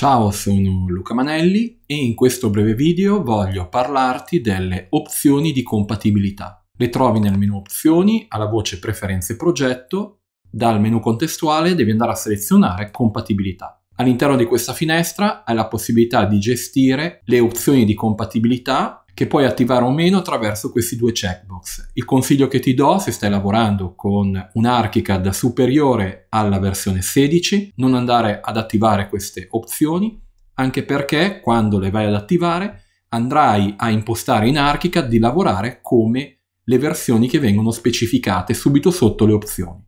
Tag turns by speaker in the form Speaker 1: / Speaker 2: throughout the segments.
Speaker 1: Ciao, sono Luca Manelli e in questo breve video voglio parlarti delle opzioni di compatibilità. Le trovi nel menu Opzioni, alla voce Preferenze Progetto, dal menu contestuale devi andare a selezionare Compatibilità. All'interno di questa finestra hai la possibilità di gestire le opzioni di compatibilità che puoi attivare o meno attraverso questi due checkbox. Il consiglio che ti do se stai lavorando con un ArchiCAD superiore alla versione 16, non andare ad attivare queste opzioni, anche perché quando le vai ad attivare andrai a impostare in ArchiCAD di lavorare come le versioni che vengono specificate subito sotto le opzioni.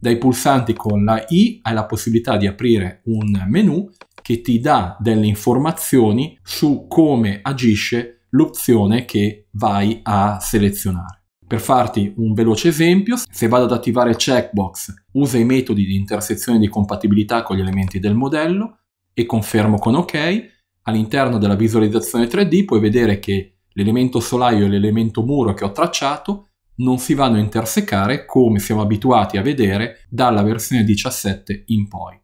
Speaker 1: Dai pulsanti con la I hai la possibilità di aprire un menu che ti dà delle informazioni su come agisce l'opzione che vai a selezionare. Per farti un veloce esempio, se vado ad attivare checkbox, usa i metodi di intersezione di compatibilità con gli elementi del modello e confermo con OK, all'interno della visualizzazione 3D puoi vedere che l'elemento solaio e l'elemento muro che ho tracciato non si vanno a intersecare come siamo abituati a vedere dalla versione 17 in poi.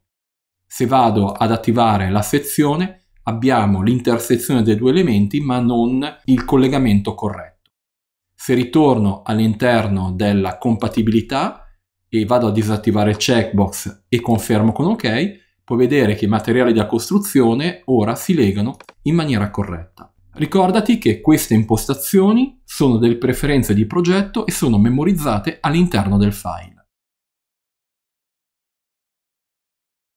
Speaker 1: Se vado ad attivare la sezione, abbiamo l'intersezione dei due elementi ma non il collegamento corretto. Se ritorno all'interno della compatibilità e vado a disattivare il checkbox e confermo con OK, puoi vedere che i materiali da costruzione ora si legano in maniera corretta. Ricordati che queste impostazioni sono delle preferenze di progetto e sono memorizzate all'interno del file.